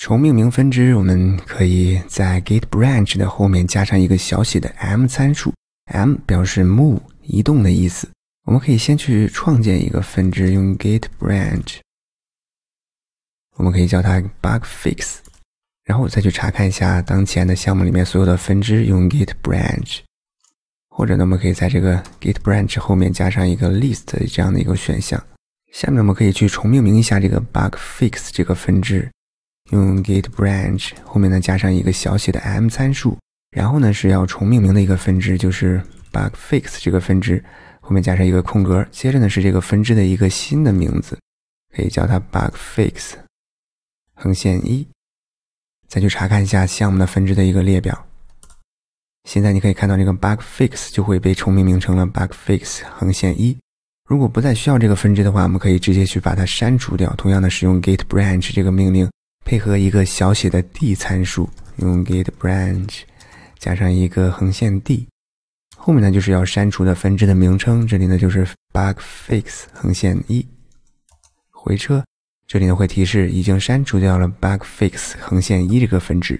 重命名分支，我们可以在 git branch 的后面加上一个小写的 m 参数，m 表示 move 移动的意思。我们可以先去创建一个分支，用 git branch，我们可以叫它 bug fix，然后再去查看一下当前的项目里面所有的分支，用 git branch。或者呢，我们可以在这个 git branch 后面加上一个 list 这样的一个选项。下面我们可以去重命名一下这个 bug fix 这个分支。用 git branch 后面呢加上一个小写的 m 参数，然后呢是要重命名的一个分支，就是 bug fix 这个分支后面加上一个空格，接着呢是这个分支的一个新的名字，可以叫它 bug fix 横线一。再去查看一下项目的分支的一个列表，现在你可以看到这个 bug fix 就会被重命名成了 bug fix 横线一。如果不再需要这个分支的话，我们可以直接去把它删除掉。同样的，使用 git branch 这个命令。配合一个小写的 d 参数，用 git branch 加上一个横线 d，后面呢就是要删除的分支的名称，这里呢就是 bug fix 横线一，回车，这里呢会提示已经删除掉了 bug fix 横线一这个分支。